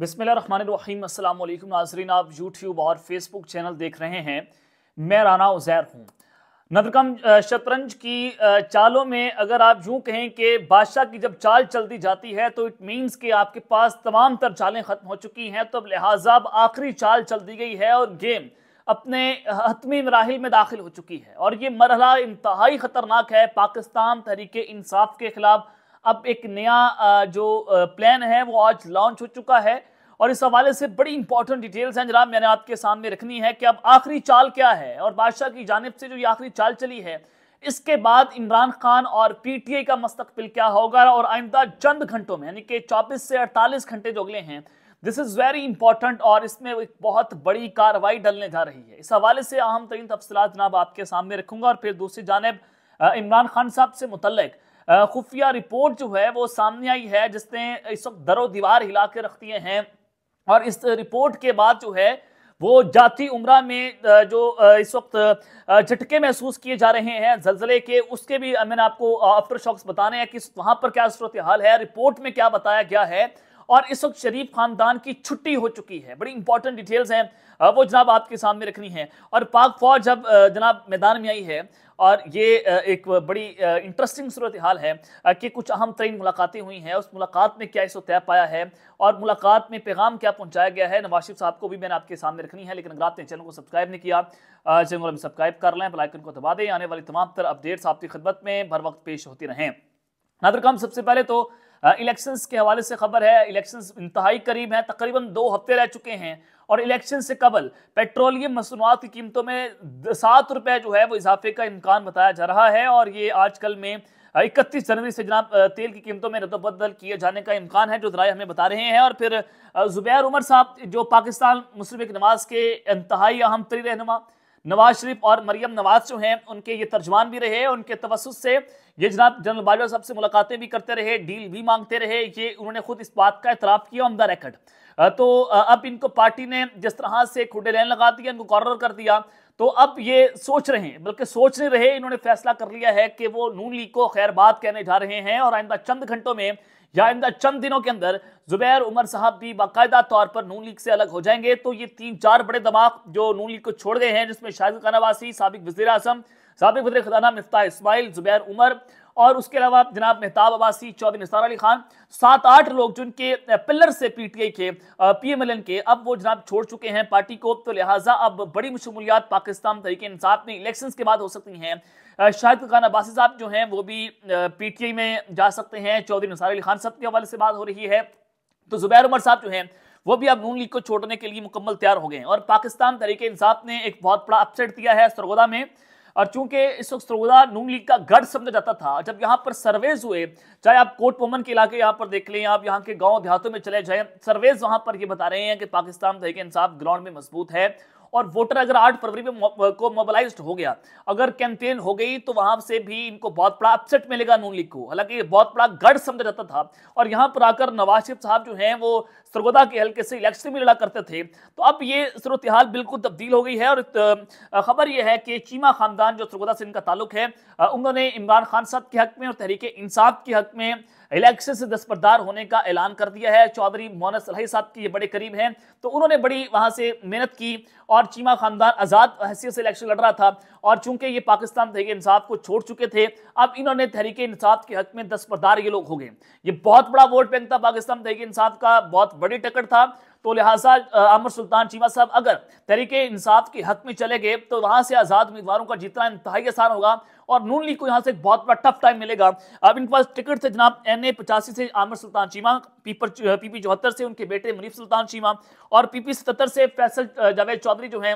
बिसमीम अल्लाम नाजरीन आप यूट्यूब और फेसबुक चैनल देख रहे हैं मैं राना उजैर हूँ नदरकम शतरंज की चालों में अगर आप यूँ कहें कि बादशाह की जब चाल चल दी जाती है तो इट मीन्स कि आपके पास तमाम तर चालें ख़त्म हो चुकी हैं तो अब लिहाजा अब आखिरी चाल चल दी गई है और गेम अपने हतमी मराहल में दाखिल हो चुकी है और ये मरहला इंतहाई ख़तरनाक है पाकिस्तान तहरीक इंसाफ के ख़िलाफ़ अब एक नया जो प्लान है वो आज लॉन्च हो चुका है और इस हवाले से बड़ी इंपॉर्टेंट डिटेल्स हैं जनाब मैंने आपके सामने रखनी है कि अब आखिरी चाल क्या है और बादशाह की जानब से जो ये आखिरी चाल चली है इसके बाद इमरान खान और पीटीए का मस्तकबिल क्या होगा और आइंदा चंद घंटों में यानी कि चौबीस से अड़तालीस घंटे जो अगले हैं दिस इज़ वेरी इंपॉर्टेंट और इसमें एक बहुत बड़ी कार्रवाई डलने जा रही है इस हवाले से अहम तरीन तफसलत जनाब आपके सामने रखूंगा और फिर दूसरी जानब इमरान खान साहब से मुतलक खुफिया रिपोर्ट जो है वो सामने आई है जिसने इस वक्त दरो दीवार हिला के रख दिए हैं और इस रिपोर्ट के बाद जो है वो जाति उम्र में जो इस वक्त झटके महसूस किए जा रहे हैं जलजले के उसके भी मैंने आपको आफ्टर शॉक्स बताने हैं कि वहां पर क्या सूरत हाल है रिपोर्ट में क्या बताया गया है और इस वक्त शरीफ खानदान की छुट्टी हो चुकी है बड़ी इंपॉर्टेंट डिटेल्स हैं वो जनाब आपके सामने रखनी है और पाक फौज जब जनाब मैदान में आई है और ये एक बड़ी इंटरेस्टिंग सूरत हाल है कि कुछ अहम तरीन मुलाकातें हुई हैं उस मुलाकात में क्या इसको तय पाया है और मुलाकात में पैगाम क्या पहुंचाया गया है नवाज शिफ साहब को भी मैंने आपके सामने रखनी है लेकिन अगर आपने चैनल को सब्सक्राइब नहीं किया चैनल को सब्सक्राइब कर लें बलाइकन को दबा दें आने वाली तमाम तर अपडेट्स आपकी खदमत में भर वक्त पेश होती रहें नादर काम सबसे पहले तो इलेक्शंस के हवाले से खबर है इलेक्शंस इंतहाई करीब हैं तकरीबन दो हफ्ते रह चुके हैं और इलेक्शन से कबल पेट्रोलियम मसनूआत की कीमतों में सात रुपये जो है वो इजाफे का इम्कान बताया जा रहा है और ये आजकल में इकतीस जनवरी से जनाब तेल की कीमतों में रद्दबदल किए जाने का इम्कान है जो जरा हमें बता रहे हैं और फिर जुबैर उमर साहब जो पाकिस्तान मुस्लिम नमाज के इंतहाई अहम तरी रहनुमा नवाज शरीफ और मरियम नवाज जो हैं उनके ये तर्जमान भी रहे उनके तवसत से ये जनाब जनरल बाजवा साहब से मुलाकातें भी करते रहे डील भी मांगते रहे ये उन्होंने खुद इस बात का एतराफ़ किया द रेकर्ड तो अब इनको पार्टी ने जिस तरह से खुडे लाइन लगा दिया इनको कॉर्नर कर दिया तो अब ये सोच रहे हैं बल्कि सोच नहीं रहे इन्होंने फैसला कर लिया है कि वो नून लीग को खैर बात कहने जा रहे हैं और आइंदा चंद घंटों में या आइंदा चंद दिनों के अंदर जुबैर उमर साहब भी बाकायदा तौर पर नून लीग से अलग हो जाएंगे तो ये तीन चार बड़े दमाग जो नून लीग को छोड़ गए हैं जिसमें शाहिद खानावासी सबक वजी अजम सबक वजी खजाना मफ्ता इसमाइल जुबैर उमर और उसके अलावा जनाब मेहताब अबासी चौधरी निसार अली खान सात आठ लोग जो इनके पिलर से पीटीआई के पीएमएलएन के अब वो जनाब छोड़ चुके हैं पार्टी को तो लिहाजा अब बड़ी मशमूलियात पाकिस्तान तरीके इंसाफ में इलेक्शन के बाद हो सकती हैं शाहिद खान अब्बासी साहब जो हैं वो भी पीटीआई में जा सकते हैं चौधरी निसार अली खान सबके हवाले से बात हो रही है तो जुबैर उमर साहब जो हैं वो भी अब नून लीग को छोड़ने के लिए मुकम्मल तैयार हो गए हैं और पाकिस्तान तरीके इंसाफ ने एक बहुत बड़ा अपसेट दिया है सरगोदा में और चूंकि इस वक्त सरगुदा नून लीग का गढ़ समझा जाता था जब यहाँ पर सर्वेज हुए चाहे आप कोट पोमन के इलाके यहाँ पर देख लें आप यहाँ के गाँव देहातों में चले जाए सर्वेज वहाँ पर ये बता रहे हैं कि पाकिस्तान तहरीक इंसाफ ग्राउंड में मजबूत है और वोटर अगर आठ फरवरी में को मोबालाइज हो गया अगर कैंपेन हो गई तो वहां से भी इनको बहुत बड़ा अपसेट मिलेगा नून लीग को हालांकि बहुत बड़ा गढ़ समझा जाता था और यहां पर आकर नवाज शरीफ साहब जो हैं वो सरगोदा के हल्के से इलेक्शन में लड़ा करते थे तो अब ये सूरत हाल बिल्कुल तब्दील हो गई है और खबर यह है कि चीमा खानदान जो सरगोदा से इनका ताल्लुक है उन्होंने इमरान खान साहब के हक में और तहरीक इंसाफ के हक में इलेक्शन से दस्तरदार होने का ऐलान कर दिया है चौधरी मोहन सलाही साहब के ये बड़े करीब हैं तो उन्होंने बड़ी वहाँ से मेहनत की और चीमा खानदान आज़ाद हैसियत से इलेक्शन लड़ रहा था और चूंकि ये पाकिस्तान तहरीक इंसाफ को छोड़ चुके थे अब इन्होंने तहरीक इंसाफ के हक में दस्तरदार ये लोग हो गए ये बहुत बड़ा वोट बैंक था पाकिस्तान तहरीक इंसाफ का बहुत बड़ी टक्कर था तो लिहाजा अमर सुल्तान चीमा साहब अगर तहरीक इंसाफ के हक में चले गए तो वहां से आज़ाद उम्मीदवारों का जीतना इंतहाई आसान होगा और नून लीग को यहाँ से एक बहुत बड़ा टफ टाइम मिलेगा अब इनके पास टिकट थे जनाब एन ए पचासी से आमिर सुल्तान चीमा पीपर पीपी चौहत्तर से उनके बेटे मुनीफ सुल्तान चीमा और पीपी सतहत्तर से फैसल जावेद चौधरी जो है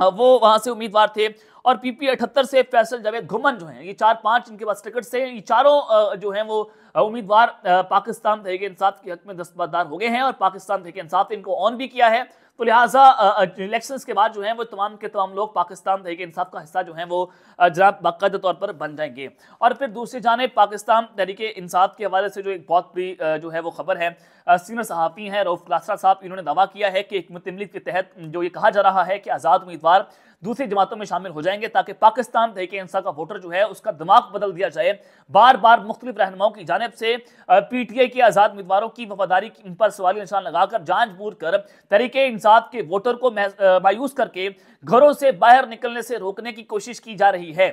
वो वहां से उम्मीदवार थे और पीपी अठहत्तर से फैसल जावेद घुमन जो हैं ये चार पांच इनके पास टिकट से ये चारों जो हैं वो उम्मीदवार पाकिस्तान तहरीक इंसाफ के हक में दस्तबदार हो गए हैं और पाकिस्तान तहरीक इंसाफ इनको ऑन भी किया है तो लिहाजा इलेक्शन के बाद जो है वो तमाम के तमाम लोग पाकिस्तान तहरीक इंसाफ का हिस्सा जो है वो जनाब बाकायदा तौर पर बन जाएंगे और फिर दूसरी जानब पाकिस्तान तहरीक इंसाफ के हवाले से जो एक बहुत बड़ी जो है वो खबर है सीनियर सहाफ़ी हैं रऊफ़ क्लासरा साहब इन्होंने दावा किया है कि एक हमत के तहत जो ये कहा जा रहा है कि आज़ाद उम्मीदवार दूसरी जमातों में शामिल हो जाएंगे ताकि पाकिस्तान तरीके इंसा का वोटर जो है उसका दिमाग बदल दिया जाए बार बार मुख्तलिफ रहनुमाओं की जानब से पी टी आई के आज़ाद उम्मीदवारों की वफादारी पर सवाली निशान लगाकर जांच बूझ कर तरीके इंसाफ के वोटर को मायूस करके घरों से बाहर निकलने से रोकने की कोशिश की जा रही है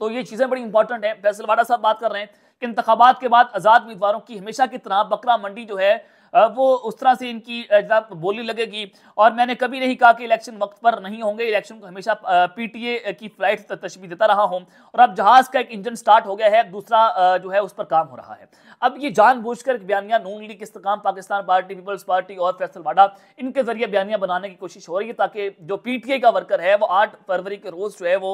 तो ये चीज़ें बड़ी इंपॉर्टेंट है फैसलवाड़ा साहब बात कर रहे हैं कि इंतबात के बाद आज़ाद उम्मीदवारों की हमेशा की तरह बकरा मंडी जो है वो उस तरह से इनकी जनाब बोली लगेगी और मैंने कभी नहीं कहा कि इलेक्शन वक्त पर नहीं होंगे इलेक्शन को हमेशा पीटीए की फ्लाइट तस्वीर देता रहा हूँ और अब जहाज का एक इंजन स्टार्ट हो गया है दूसरा जो है उस पर काम हो रहा है अब ये कर बयानिया नून लीग किस काम पाकिस्तान पार्टी पीपल्स पार्टी और फैसल वाडा इनके जरिए बयानिया बनाने की कोशिश हो रही है ताकि जो पीटीए का वर्कर है वो आठ फरवरी के रोज जो है वो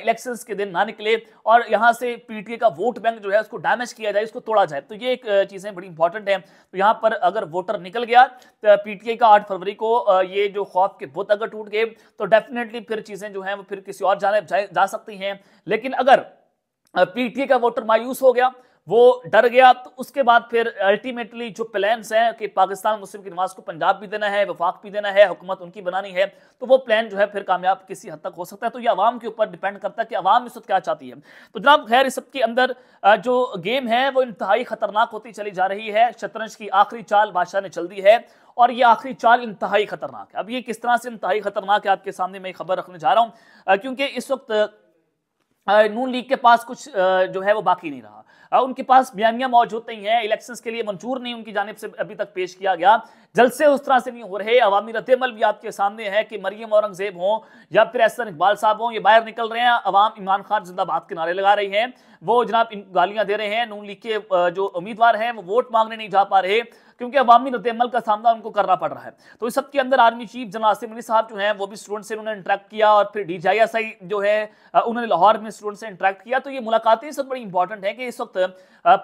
इलेक्शन के दिन ना निकले और यहाँ से पीटीए का वोट बैंक जो है उसको डैमेज किया जाए उसको तोड़ा जाए तो ये एक चीज़ें बड़ी इंपॉर्टेंट है तो यहाँ पर अगर वोटर निकल गया तो पीटीआई का आठ फरवरी को ये जो खौफ के बुत अगर टूट गए तो डेफिनेटली फिर चीज़ें जो हैं वो फिर किसी और जाने जा, जा सकती हैं लेकिन अगर पीटीए का वोटर मायूस हो गया वो डर गया तो उसके बाद फिर अल्टीमेटली जो प्लान्स हैं कि पाकिस्तान मुस्लिम की नमाज को पंजाब भी देना है वफाक भी देना है हुकूमत उनकी बनानी है तो वो प्लान जो है फिर कामयाब किसी हद तक हो सकता है तो ये आवाम के ऊपर डिपेंड करता है कि आवाम इस वक्त क्या चाहती है तो जनाब खैर इस सबके अंदर जो गेम है वो इंतहाई खतरनाक होती चली जा रही है शतरंज की आखिरी चाल बादशाह ने चल दी है और ये आखिरी चाल इंतहाई खतरनाक है अब ये किस तरह से इंतहाई खतरनाक है आपके सामने मैं खबर रखने जा रहा हूँ क्योंकि इस वक्त नून लीग के पास कुछ जो है वो बाकी नहीं रहा उनके पास बयानियां मौजूद नहीं है इलेक्शन के लिए मंजूर नहीं उनकी जानब से अभी तक पेश किया गया जलसे उस तरह से नहीं हो रहे अवामी रद्दमल भी आपके सामने है कि मरियम औरंगजेब हों या फिर एसन इकबाल साहब हों ये बाहर निकल रहे हैं अवाम इमरान खान जिंदाबाद के नारे लगा रही हैं वो जनाब गालियां दे रहे हैं नून लीग के जो उम्मीदवार हैं वो वोट मांगने नहीं जा पा रहे क्योंकि अवामी रद्दमल का सामना उनको करना पड़ रहा है तो इस सबके अंदर army chief general Asim Ali साहब जो हैं वो भी स्टूडेंट से उन्होंने इंटरेक्ट किया और फिर डी जो है उन्होंने लाहौर में स्टूडेंट से इंटरेक्ट किया तो ये मुलाकातें इस वक्त बड़ी इंपॉर्टेंट है कि इस वक्त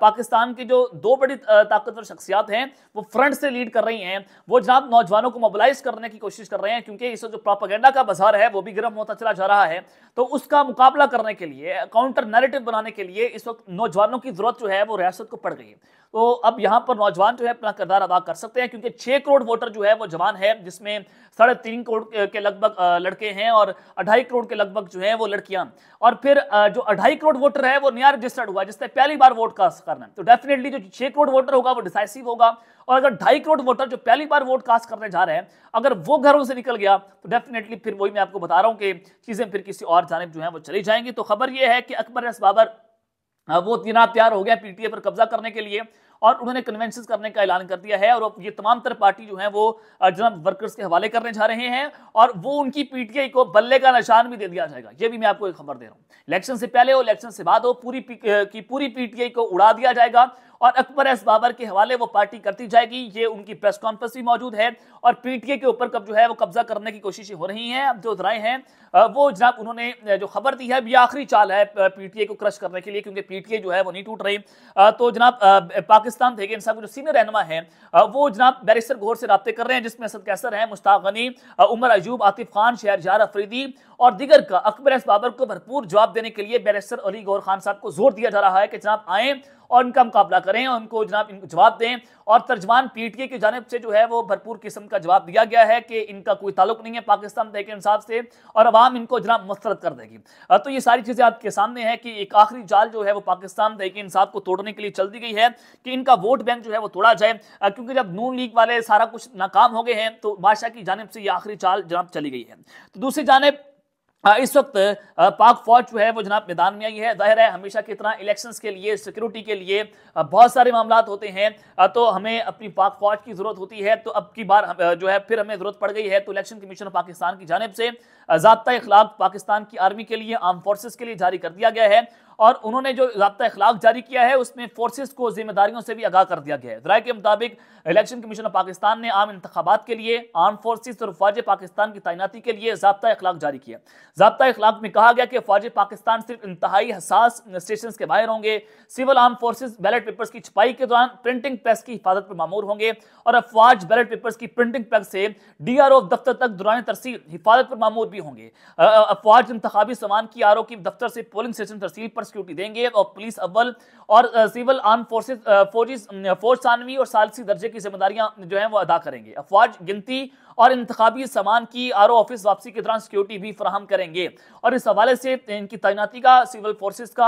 पाकिस्तान की जो दो बड़ी ताकतवर शख्सियात हैं वो फ्रंट से लीड कर रही हैं वो जनाब नौजवानों को मोबिलाइज करने की कोशिश कर रहे हैं क्योंकि इस वक्त जो प्रोपागेंडा का बाजार है वो भी गर्म होता चला जा रहा है तो उसका मुकाबला करने के लिए काउंटर नैरेटिव बनाने के लिए इस वक्त नौजवानों की जरूरत जो है वो रियासत को पड़ गई है तो अब यहाँ पर नौजवान जो है अपना किरदार अदा कर सकते हैं क्योंकि छह करोड़ वोटर जो है वो जवान है जिसमें साढ़े तीन करोड़ के लगभग लड़के हैं और अढ़ाई करोड़ के लगभग जो है वो लड़कियां और फिर जो अढ़ाई करोड़ वोटर है वो नया रजिस्टर्ड हुआ जिसने पहली बार वोट कास्ट करना है तो डेफिनेटली जो छह करोड़ वोटर होगा वो डिसाइसिव होगा और अगर ढाई करोड़ वोटर जो पहली बार वोट कास्ट करने जा रहे हैं अगर वो घरों से निकल गया तो डेफिनेटली फिर वही मैं आपको बता रहा हूँ कि चीज़ें फिर किसी और जानब जो है वो चली जाएंगी तो खबर यह है कि अकबर एस बाबर वो तीना तैयार हो गया पीटीए पर कब्जा करने के लिए और उन्होंने कन्वेंशन करने का ऐलान कर दिया है और ये तमाम तर पार्टी जो है वो जनाब वर्कर्स के हवाले करने जा रहे हैं और वो उनकी पीटीआई को बल्ले का निशान भी दे दिया जाएगा ये भी मैं आपको एक खबर दे रहा हूँ इलेक्शन से पहले हो इलेक्शन से बाद हो पूरी की पूरी पीटीआई को उड़ा दिया जाएगा और अकबर एस बाबर के हवाले वो पार्टी करती जाएगी ये उनकी प्रेस कॉन्फ्रेंस भी मौजूद है और पीटीए के ऊपर कब जो है वो कब्जा करने की कोशिशें हो रही हैं अब जो राय हैं वो जनाब उन्होंने जो खबर दी है ये आखिरी चाल है पीटीए को क्रश करने के लिए क्योंकि पीटीए जो है वो नहीं टूट रही तो जनाब पाकिस्तान थे साहब जो सीनियर रहनमा है वो जनाब बैरिस्टर घोर से रबते कर रहे हैं जिसमें असद कैसर है मुश्ताक गनी उमर अयूब आतिफ खान शहर जार अफरीदी और दिगर का अकबर एस बाबर को भरपूर जवाब देने के लिए बैरिस्टर अली गौर खान साहब को जोर दिया जा रहा है कि जनाब आए और उनका मुकाबला करें और उनको जनाब जवाब दें और तर्जमान पीटीए की जानब से जो है वो भरपूर किस्म का जवाब दिया गया है कि इनका कोई ताल्लुक नहीं है पाकिस्तान तहके इंसाफ से और अवाम इनको जनाब मुस्तरद कर देगी तो ये सारी चीज़ें आपके सामने हैं कि एक आखिरी जाल जो है वो पाकिस्तान तहके इंसाफ को तोड़ने के लिए चल दी गई है कि इनका वोट बैंक जो है वो तोड़ा जाए क्योंकि जब नून लीग वाले सारा कुछ नाकाम हो गए हैं तो बादशाह की जानब से ये आखिरी चाल जनाब चली गई है तो दूसरी जानब हाँ, इस वक्त पाक फौज जो है वो जनाब मैदान में आई है जाहिर है हमेशा की तरह इलेक्शन के लिए सिक्योरिटी के लिए बहुत सारे मामला होते हैं तो हमें अपनी पाक फौज की ज़रूरत होती है तो अब की बार जो है फिर हमें ज़रूरत पड़ गई है तो इलेक्शन कमीशन पाकिस्तान की जानब से जबता इखलाक पाकिस्तान की आर्मी के लिए आर्म फोर्सेज के लिए जारी कर दिया गया है और उन्होंने जो रबा अखलाक जारी किया है उसमें फोर्सेज को जिम्मेदारियों से भी आगाह कर दिया गया है जराये के मुताबिक इलेक्शन कमीशन ऑफ पाकिस्तान ने आम इंतबात के लिए आर्म फोर्सेज और फौज पाकिस्तान की तैनाती के लिए जबता अखलाक जारी किया जबता अखलाक में कहा गया कि फौज पाकिस्तान सिर्फ इंतहाई हसास स्टेशन के बाहर होंगे civil arm forces ballot papers की छपाई के दौरान प्रिंटिंग प्रेस की हिफाजत पर मामूर होंगे और अफवाज बैलेट पेपर्स की प्रिंटिंग प्रेस से डी आर ओ दफ्तर तक दौरान तरसील हिफाजत पर मामूर भी होंगे अफवाज इंतबी सामान की आर ओ की दफ्तर से पोलिंग स्टेशन तरसील पर सिक्योरिटी देंगे और पुलिस अव्वल और सिविल आर्म फोर्सेज फौजी फौज सानवी और सालसी दर्जे की जिम्मेदारियां जो है वो अदा करेंगे अफवाज गिनती और इंतबी सामान की आर ऑफिस वापसी के दौरान सिक्योरिटी भी फ्राहम करेंगे और इस हवाले से इनकी तैनाती का सिविल फोर्सेज का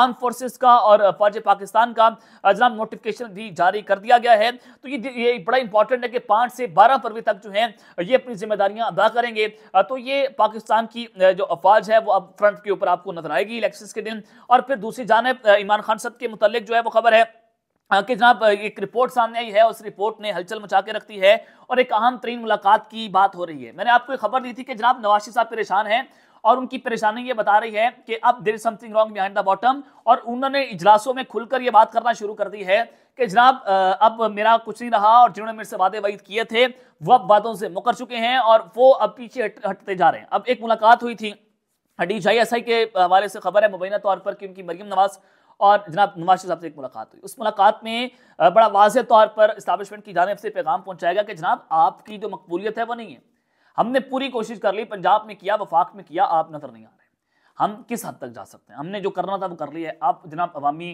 आर्म फोर्सेज का और फौज पाकिस्तान का जनाब नोटिफिकेशन भी जारी कर दिया गया है तो ये ये बड़ा इंपॉर्टेंट है कि पाँच से बारह फरवरी तक जो है ये अपनी जिम्मेदारियाँ अदा करेंगे तो ये पाकिस्तान की जो अफवाज है वो अब फ्रंट के ऊपर आपको नजर आएगी इलेक्शन के दिन और फिर दूसरी जानब इमरान खान साहब के मुतल जो है वो खबर है कि जनाब एक रिपोर्ट सामने आई है उस रिपोर्ट ने हलचल मचा के रखती है और एक अहम तरीन मुलाकात की बात हो रही है मैंने आपको खबर दी थी कि जनाब नवाशी साहब परेशान हैं और उनकी परेशानी ये बता रही है कि अब there something wrong behind the bottom और उन्होंने इजलासों में खुलकर ये बात करना शुरू कर दी है कि जनाब अब मेरा कुछ नहीं रहा और जिन्होंने मेरे से वादे वाइद किए थे वो अब वादों से मुकर चुके हैं और वो अब पीछे हट, हटते जा रहे हैं अब एक मुलाकात हुई थी हडीजाई एस आई के हवाले से खबर है मुबैना तौर पर कि उनकी मरियम नवाज और जनाब नवाज साहब से एक मुलाकात हुई उस मुलाकात में बड़ा वाज तौर पर इस्टबलिशमेंट की जानब से पैगाम पहुँचाया गया कि जनाब आपकी जो मकबूलियत है वो नहीं है हमने पूरी कोशिश कर ली पंजाब में किया वफाक में किया आप नजर नहीं आ हम किस हद तक जा सकते हैं हमने जो करना था वो कर लिया है आप जनाब अवामी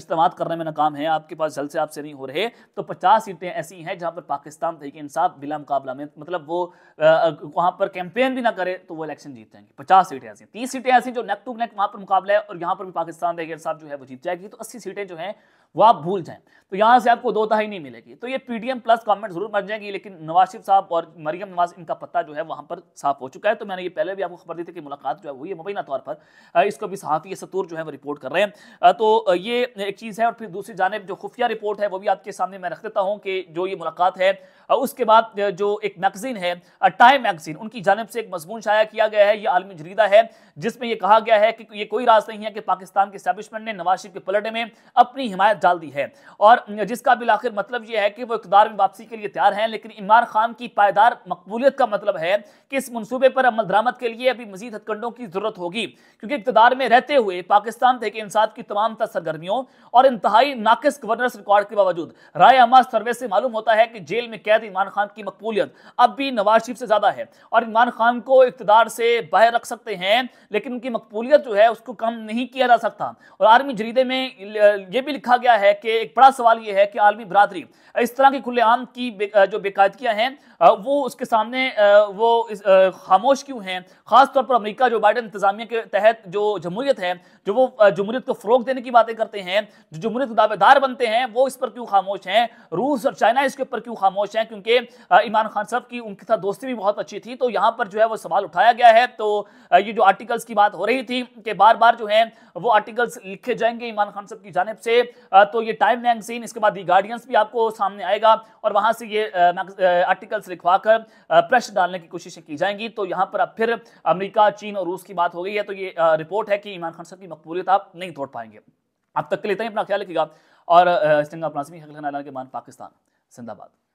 इज्तम करने में नाकाम है आपके पास जल से आपसे नहीं हो रहे तो पचास सीटें ऐसी हैं जहाँ पर पाकिस्तान तरीके इंसाफ बिला मुकाबला में मतलब वो वहाँ पर कैंपेन भी ना करे तो वो इलेक्शन जीत जाएंगे पचास सीटें ऐसी तीस सीटें ऐसी जो नेक टू नेक वहाँ पर मुकाबला है और यहाँ पर भी पाकिस्तान तरीके इंसाफ जो है वो जीत जाएगी तो अस्सी सीटें जो हैं वो आप भूल जाएं तो यहाँ से आपको दो तहाई नहीं मिलेगी तो ये पीटीएम प्लस कॉमेंट जरूर मर जाएगी लेकिन नवाज शरीफ साहब और मरियम नवाज इनका पत्ता जो है वहाँ पर साफ हो चुका है तो मैंने ये पहले भी आपको खबर दी थी कि मुलाकात जो है हुई है मुबैना तौर पर इसको भी सहाफ़ी सतूर जो है वो रिपोर्ट कर रहे हैं तो ये एक चीज़ है और फिर दूसरी जानब जो खुफिया रिपोर्ट है वो भी आपके सामने मैं रख देता हूँ कि जो ये मुलाकात है उसके बाद जो एक मैगजीन है टाइम मैगजीन उनकी जानब से एक मजमून शाया किया गया है ये आलमी जरीदा है जिसमें यह कहा गया है कि ये कोई राज नहीं है कि पाकिस्तान के स्टैब्लिशमेंट ने नवाज शरीफ के पलटे में अपनी हिमायत डाल दी है और जिसका बिल आखिर मतलब यह है कि वो इकदार में वापसी के लिए तैयार हैं लेकिन इमरान खान की पायदार मकबूलियत का मतलब है कि इस मनसूबे पर अमल दरामद के लिए अभी मजीद हथकंडों की जरूरत होगी क्योंकि इकतदार में रहते हुए पाकिस्तान तहक इंसाफ की तमाम तर सरगर्मियों और इंतहाई नाकस गवर्नर रिकॉर्ड के बावजूद राय अमाज सर्वे से मालूम होता है कि जेल में कैद इमरान खान की मकबूलियत अब भी नवाज शरीफ से ज्यादा है और इमरान खान को इकतदार से बाहर रख सकते हैं लेकिन उनकी मकबूलियत जो है उसको कम नहीं किया जा सकता और आर्मी जरीदे में यह भी लिखा गया यह है कि एक बड़ा सवाल यह है कि आलमी बरदरी इस तरह की खुलेआम की जो बेकायदगियाँ हैं वो उसके सामने वो इस, खामोश क्यों हैं खास तौर पर अमेरिका जो बाइडन इंतजामिया के तहत जो जमहूरियत है जो वो जमहूरियत को फ़रोग देने की बातें करते हैं जो जमहूरियत दावेदार बनते हैं वो इस पर क्यों खामोश हैं रूस और चाइना इसके ऊपर क्यों खामोश हैं क्योंकि इमरान खान साहब की उनके साथ दोस्ती भी बहुत अच्छी थी तो यहाँ पर जो है वो सवाल उठाया गया है तो ये जो आर्टिकल्स की बात हो रही थी कि बार बार जो है वो आर्टिकल्स लिखे जाएंगे इमरान खान साहब की जानब से तो ये टाइम मैगजीन इसके बाद दी गार्डियंस भी आपको सामने आएगा और वहां से ये आर्टिकल्स लिखवा कर प्रश्न डालने की कोशिशें की जाएंगी तो यहां पर अब फिर अमेरिका चीन और रूस की बात हो गई है तो ये रिपोर्ट है कि इमरान खान साहब की मकबूलियत आप नहीं तोड़ पाएंगे अब तक के लिए अपना ख्याल रखिएगा और पाकिस्तान जिंदाबाद